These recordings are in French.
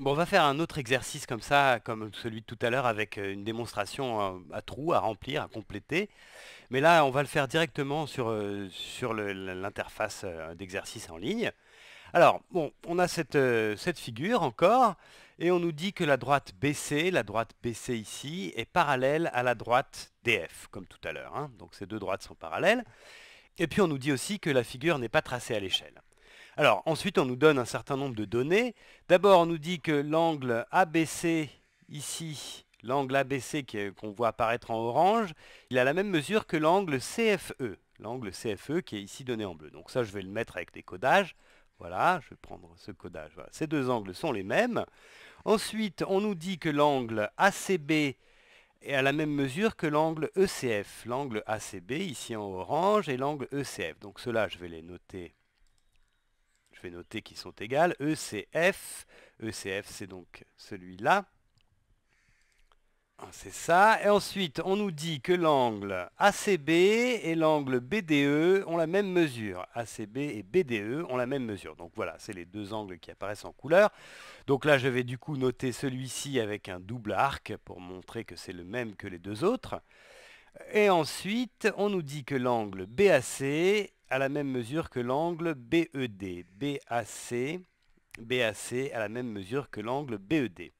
Bon, on va faire un autre exercice comme ça, comme celui de tout à l'heure, avec euh, une démonstration euh, à, trous, à remplir, à compléter. Mais là, on va le faire directement sur, euh, sur l'interface d'exercice en ligne. Alors, bon, on a cette, cette, figure encore, et on nous dit que la droite BC, la droite BC ici, est parallèle à la droite DF, comme tout à l'heure. Hein. Donc ces deux droites sont parallèles. Et puis on nous dit aussi que la figure n'est pas tracée à l'échelle. Alors ensuite, on nous donne un certain nombre de données. D'abord, on nous dit que l'angle ABC, ici, l'angle ABC qu'on voit apparaître en orange, il a la même mesure que l'angle CFE. L'angle CFE qui est ici donné en bleu. Donc ça, je vais le mettre avec des codages. Voilà, je vais prendre ce codage. Ces deux angles sont les mêmes. Ensuite, on nous dit que l'angle ACB est à la même mesure que l'angle ECF. L'angle ACB, ici en orange, et l'angle ECF. Donc cela, je vais les noter noter qui sont égales. ECF, ECF c'est donc celui-là. Ah, c'est ça. Et ensuite, on nous dit que l'angle ACB et l'angle BDE ont la même mesure. ACB et BDE ont la même mesure. Donc voilà, c'est les deux angles qui apparaissent en couleur. Donc là, je vais du coup noter celui-ci avec un double arc pour montrer que c'est le même que les deux autres. Et ensuite, on nous dit que l'angle BAC à la même mesure que l'angle BED. BAC, BAC à la même mesure que l'angle BED.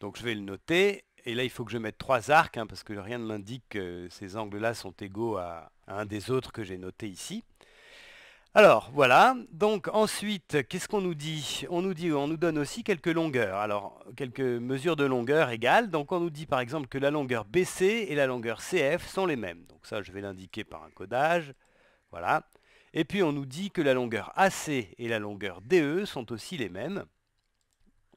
Donc je vais le noter. Et là, il faut que je mette trois arcs, hein, parce que rien ne m'indique que ces angles-là sont égaux à, un des autres que j'ai noté ici. Alors, voilà. Donc ensuite, qu'est-ce qu'on nous dit On nous dit, on nous donne aussi quelques longueurs. Alors, quelques mesures de longueur égales. Donc on nous dit par exemple que la longueur BC et la longueur CF sont les mêmes. Donc ça, je vais l'indiquer par un codage. Voilà. Et puis on nous dit que la longueur AC et la longueur DE sont aussi les mêmes.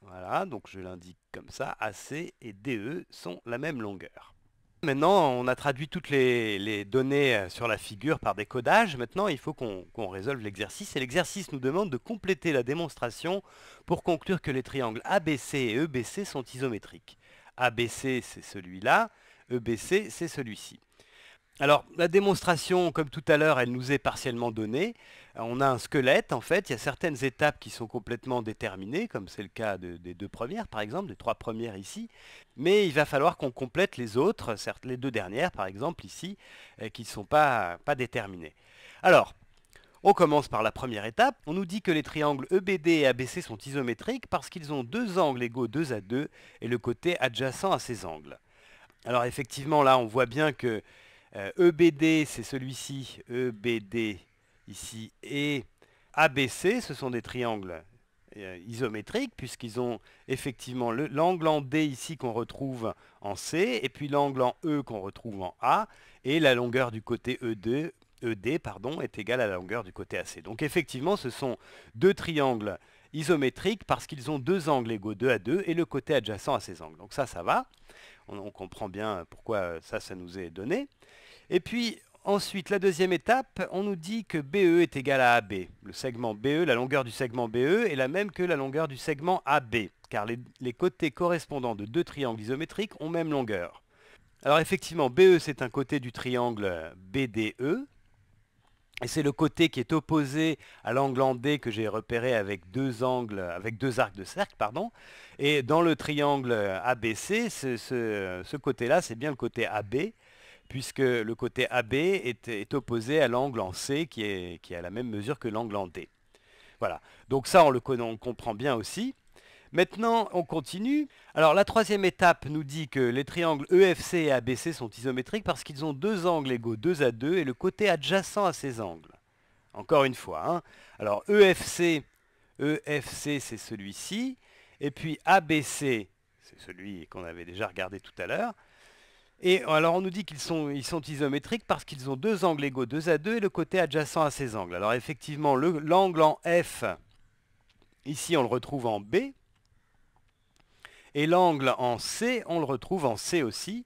Voilà, donc je l'indique comme ça, AC et DE sont la même longueur. Maintenant, on a traduit toutes les, données euh, sur la figure par des codages. Maintenant, il faut qu'on résolve l'exercice. Et l'exercice nous demande de compléter la démonstration pour conclure que les triangles ABC et EBC sont isométriques. ABC, c'est celui-là. EBC, c'est celui-ci. Alors, la démonstration, comme tout à l'heure, elle nous est partiellement donnée. Euh, on a un squelette, en fait. Il y a certaines étapes qui sont complètement déterminées, comme c'est le cas des deux premières, par exemple, des trois premières ici. Mais il va falloir qu'on complète les autres, certes, les deux dernières, par exemple, ici, euh, qui ne sont pas, pas déterminées. Alors, on commence par la première étape. On nous dit que les triangles EBD et ABC sont isométriques parce qu'ils ont deux angles égaux 2 à 2 et le côté adjacent à ces angles. Alors effectivement, là, on voit bien que EBD, euh, e c'est celui-ci, EBD ici, et ABC, ce sont des triangles euh, isométriques, puisqu'ils ont effectivement l'angle en D ici qu'on retrouve en C, et puis l'angle en E qu'on retrouve en A, et la longueur du côté ED e pardon, est égale à la longueur du côté AC. Donc effectivement, ce sont deux triangles isométriques parce qu'ils ont deux angles égaux 2 à 2 et le côté adjacent à ces angles. Donc ça, ça va. On, on comprend bien pourquoi euh, ça, ça nous est donné. Et puis ensuite, la deuxième étape, on nous dit que BE est égal à AB. Le segment BE, la longueur du segment BE est la même que la longueur du segment AB, car les, côtés correspondants de deux triangles isométriques ont même longueur. Alors effectivement, BE c'est un côté du triangle BDE, et c'est le côté qui est opposé à l'angle en D que j'ai repéré avec deux angles, avec deux arcs de cercle, pardon. Et dans le triangle ABC, ce côté-là, c'est bien le côté AB puisque le côté AB est, opposé à l'angle en C, qui est, à la même mesure que l'angle en D. Voilà, donc ça, on le comprend bien aussi. Maintenant, on continue. Alors, la troisième étape nous dit que les triangles EFC et ABC sont isométriques parce qu'ils ont deux angles égaux 2 à 2 et le côté adjacent à ces angles. Encore une fois. Hein. Alors, EFC, EFC, c'est celui-ci. Et puis ABC, c'est celui qu'on avait déjà regardé tout à l'heure. Et alors on nous dit qu'ils sont, isométriques parce qu'ils ont deux angles égaux 2 à 2 et le côté adjacent à ces angles. Alors effectivement, l'angle en F, ici on le retrouve en B. Et l'angle en C, on le retrouve en C aussi.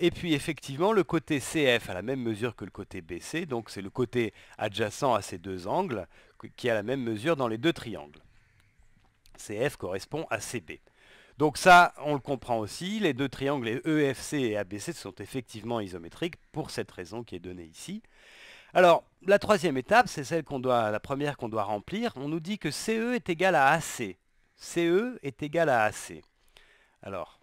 Et puis effectivement, le côté CF a la même mesure que le côté BC, donc c'est le côté adjacent à ces deux angles qui a la même mesure dans les deux triangles. CF correspond à CB. Donc ça, on le comprend aussi, les deux triangles EFC et ABC e sont effectivement isométriques pour cette raison qui est donnée ici. Alors, la troisième étape, c'est celle qu'on doit, la première qu'on doit remplir. On nous dit que CE est égal à AC. CE est égal à AC. Alors,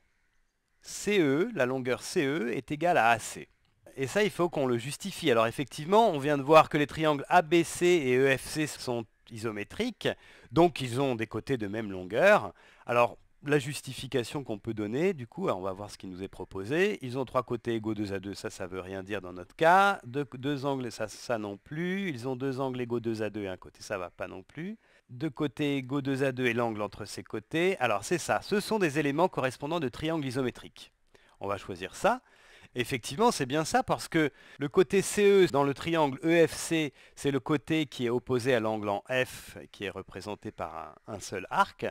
CE, la longueur CE est égale à AC. Et ça, il faut qu'on le justifie. Alors effectivement, on vient de voir que les triangles ABC et EFC sont isométriques, donc ils ont des côtés de même longueur. Alors, la justification qu'on peut donner, du coup, on va voir ce qui nous est proposé. Ils ont trois côtés égaux 2 à 2, ça, ça veut rien dire dans notre cas. deux, angles, ça, ça non plus. Ils ont deux angles égaux 2 à 2 et un côté, ça va pas non plus. Deux côtés égaux 2 à 2 et l'angle entre ces côtés. Alors, c'est ça. Ce sont des éléments correspondants de triangles isométriques. On va choisir ça. Effectivement, c'est bien ça parce que le côté CE dans le triangle EFC, c'est le côté qui est opposé à l'angle en F qui est représenté par un seul arc.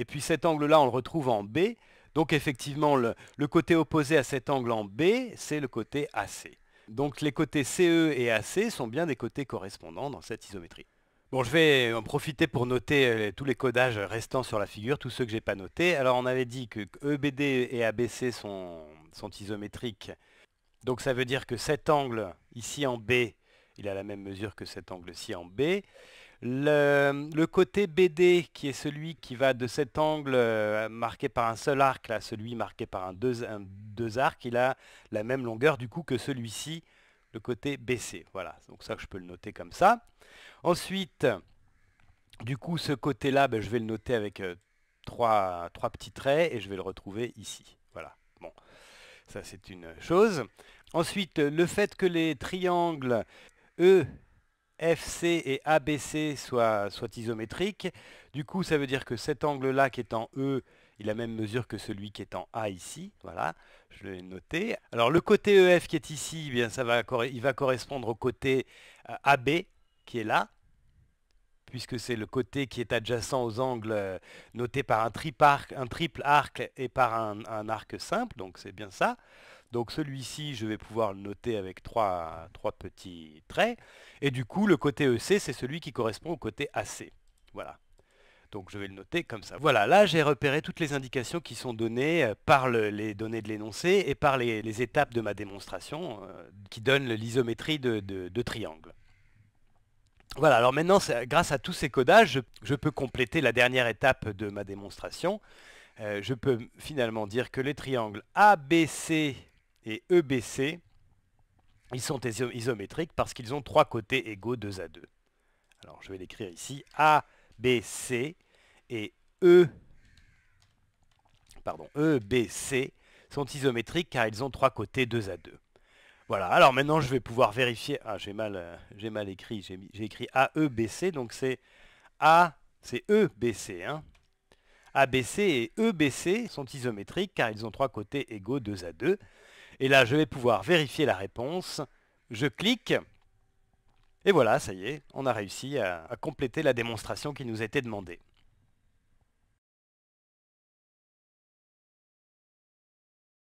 Et puis cet angle-là, on le retrouve en B. Donc effectivement, le, côté opposé à cet angle en B, c'est le côté AC. Donc les côtés CE et AC sont bien des côtés correspondants dans cette isométrie. Bon, je vais en profiter pour noter euh, tous les codages restants sur la figure, tous ceux que je n'ai pas notés. Alors, on avait dit que EBD et ABC sont, sont, isométriques. Donc, ça veut dire que cet angle ici en B, il a la même mesure que cet angle-ci en B. Le, côté BD, qui est celui qui va de cet angle euh, marqué par un seul arc, là, celui marqué par un deux, arcs, il a la même longueur du coup que celui-ci, le côté BC. Voilà, donc ça je peux le noter comme ça. Ensuite, du coup, ce côté-là, ben, je vais le noter avec euh, trois, trois petits traits et je vais le retrouver ici. Voilà, bon, ça c'est une chose. Ensuite, le fait que les triangles, eux, FC et ABC soient, isométriques. Du coup, ça veut dire que cet angle-là qui est en E, il a même mesure que celui qui est en A ici. Voilà, je l'ai noté. Alors le côté EF qui est ici, eh bien, ça va, il va correspondre au côté euh, AB qui est là, puisque c'est le côté qui est adjacent aux angles euh, notés par un, triple arc et par un arc simple, donc c'est bien ça. Donc celui-ci, je vais pouvoir le noter avec trois, trois petits traits. Et du coup, le côté EC, c'est celui qui correspond au côté AC. Voilà. Donc je vais le noter comme ça. Voilà, là j'ai repéré toutes les indications qui sont données euh, par les données de l'énoncé et par les, étapes de ma démonstration euh, qui donnent l'isométrie de, de, triangle. Voilà, alors maintenant, grâce à tous ces codages, je, peux compléter la dernière étape de ma démonstration. Euh, je peux finalement dire que les triangles ABC et EBC, ils sont isométriques parce qu'ils ont trois côtés égaux 2 à 2. Alors je vais l'écrire ici, ABC » C et E, pardon, e, sont isométriques car ils ont trois côtés 2 à 2. Voilà, alors maintenant je vais pouvoir vérifier, ah j'ai mal, euh, j'ai mal écrit, j'ai écrit AEBC », donc c'est A, c'est E, ABC hein. et EBC sont isométriques car ils ont trois côtés égaux 2 à 2. Et là, je vais pouvoir vérifier la réponse. Je clique. Et voilà, ça y est, on a réussi à, compléter la démonstration qui nous était demandée.